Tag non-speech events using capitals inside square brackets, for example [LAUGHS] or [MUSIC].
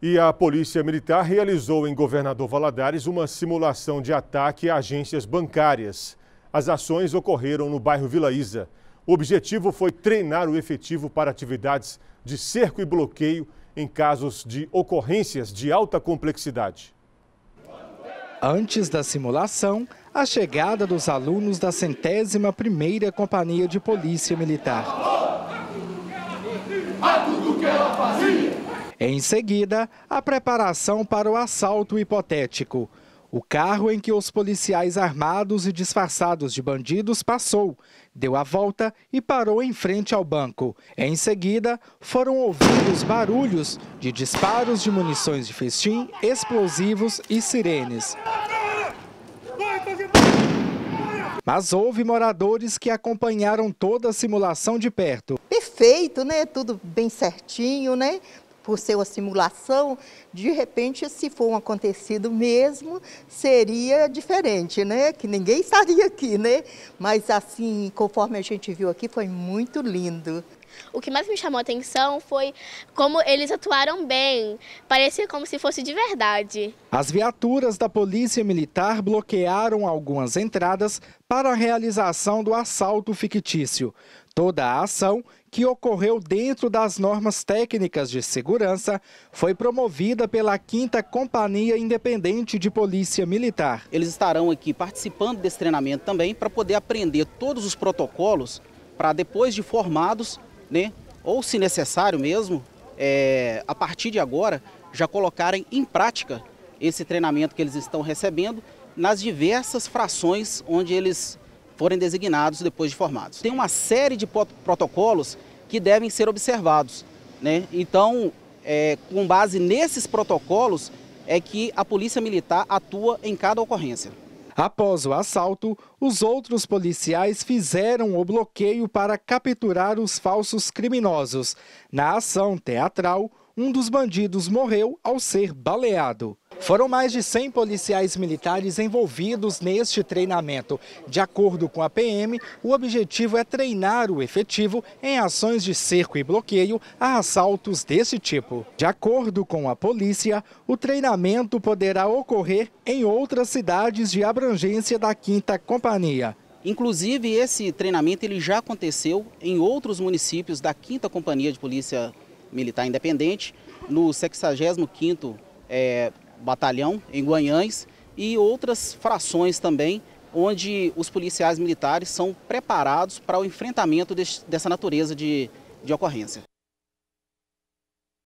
E a Polícia Militar realizou em Governador Valadares uma simulação de ataque a agências bancárias. As ações ocorreram no bairro Vila Isa. O objetivo foi treinar o efetivo para atividades de cerco e bloqueio em casos de ocorrências de alta complexidade. Antes da simulação, a chegada dos alunos da centésima primeira companhia de polícia militar. Em seguida, a preparação para o assalto hipotético. O carro em que os policiais armados e disfarçados de bandidos passou, deu a volta e parou em frente ao banco. Em seguida, foram ouvidos barulhos de disparos de munições de festim, explosivos e sirenes. Mas houve moradores que acompanharam toda a simulação de perto. Perfeito, né? Tudo bem certinho, né? por ser uma simulação, de repente, se for um acontecido mesmo, seria diferente, né? Que ninguém estaria [LAUGHS] aqui, né? Mas assim, conforme a gente viu aqui, foi muito lindo. O que mais me chamou a atenção foi como eles atuaram bem, parecia como se fosse de verdade. As viaturas da Polícia Militar bloquearam algumas entradas para a realização do assalto fictício. Toda a ação, que ocorreu dentro das normas técnicas de segurança, foi promovida pela 5 Companhia Independente de Polícia Militar. Eles estarão aqui participando desse treinamento também para poder aprender todos os protocolos para depois de formados né? Ou, se necessário mesmo, é, a partir de agora, já colocarem em prática esse treinamento que eles estão recebendo nas diversas frações onde eles forem designados depois de formados. Tem uma série de protocolos que devem ser observados. Né? Então, é, com base nesses protocolos, é que a Polícia Militar atua em cada ocorrência. Após o assalto, os outros policiais fizeram o bloqueio para capturar os falsos criminosos. Na ação teatral, um dos bandidos morreu ao ser baleado. Foram mais de 100 policiais militares envolvidos neste treinamento. De acordo com a PM, o objetivo é treinar o efetivo em ações de cerco e bloqueio a assaltos desse tipo. De acordo com a polícia, o treinamento poderá ocorrer em outras cidades de abrangência da Quinta Companhia. Inclusive, esse treinamento ele já aconteceu em outros municípios da 5 Companhia de Polícia Militar Independente, no 65º é, batalhão em Guanhães e outras frações também, onde os policiais militares são preparados para o enfrentamento dessa natureza de, de ocorrência.